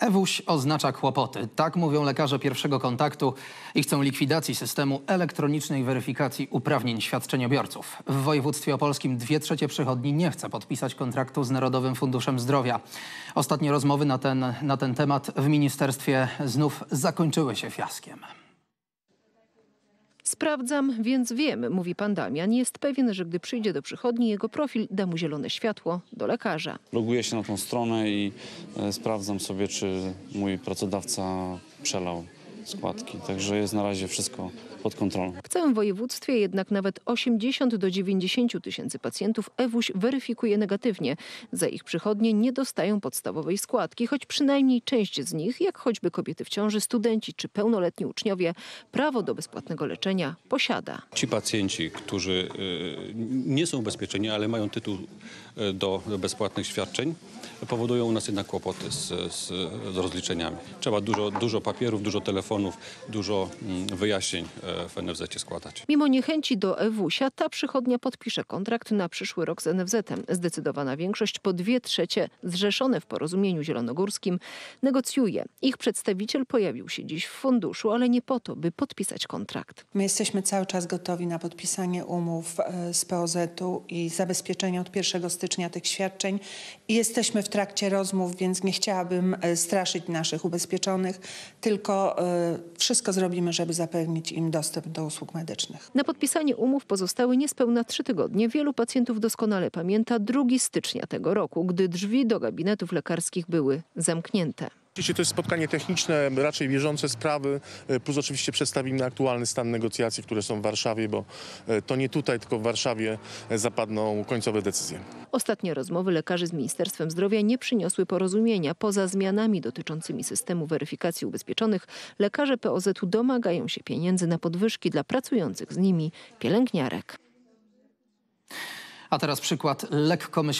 Ewuś oznacza kłopoty. Tak mówią lekarze pierwszego kontaktu i chcą likwidacji systemu elektronicznej weryfikacji uprawnień świadczeniobiorców. W województwie opolskim dwie trzecie przychodni nie chce podpisać kontraktu z Narodowym Funduszem Zdrowia. Ostatnie rozmowy na ten, na ten temat w ministerstwie znów zakończyły się fiaskiem. Sprawdzam, więc wiem, mówi pan Damian. Jest pewien, że gdy przyjdzie do przychodni, jego profil da mu zielone światło do lekarza. Loguję się na tą stronę i e, sprawdzam sobie, czy mój pracodawca przelał składki, także jest na razie wszystko pod kontrolą. W całym województwie jednak nawet 80 do 90 tysięcy pacjentów EWUŚ weryfikuje negatywnie. Za ich przychodnie nie dostają podstawowej składki, choć przynajmniej część z nich, jak choćby kobiety w ciąży, studenci czy pełnoletni uczniowie, prawo do bezpłatnego leczenia posiada. Ci pacjenci, którzy y, nie są ubezpieczeni, ale mają tytuł y, do bezpłatnych świadczeń, powodują u nas jednak kłopoty z, z, z rozliczeniami. Trzeba dużo, dużo papierów, dużo telefonów dużo mm, wyjaśnień e, w NFZ składać. Mimo niechęci do Ewusia, ta przychodnia podpisze kontrakt na przyszły rok z NFZ. -em. Zdecydowana większość, po dwie trzecie zrzeszone w porozumieniu zielonogórskim, negocjuje. Ich przedstawiciel pojawił się dziś w funduszu, ale nie po to, by podpisać kontrakt. My jesteśmy cały czas gotowi na podpisanie umów e, z POZ-u i zabezpieczenia od 1 stycznia tych świadczeń. I jesteśmy w trakcie rozmów, więc nie chciałabym e, straszyć naszych ubezpieczonych, tylko wszystko zrobimy, żeby zapewnić im dostęp do usług medycznych. Na podpisanie umów pozostały niespełna trzy tygodnie. Wielu pacjentów doskonale pamięta 2 stycznia tego roku, gdy drzwi do gabinetów lekarskich były zamknięte. Jeśli to jest spotkanie techniczne, raczej bieżące sprawy, e, plus oczywiście przedstawimy aktualny stan negocjacji, które są w Warszawie, bo e, to nie tutaj, tylko w Warszawie e, zapadną końcowe decyzje. Ostatnie rozmowy lekarzy z Ministerstwem Zdrowia nie przyniosły porozumienia. Poza zmianami dotyczącymi systemu weryfikacji ubezpieczonych, lekarze POZ-u domagają się pieniędzy na podwyżki dla pracujących z nimi pielęgniarek. A teraz przykład lekko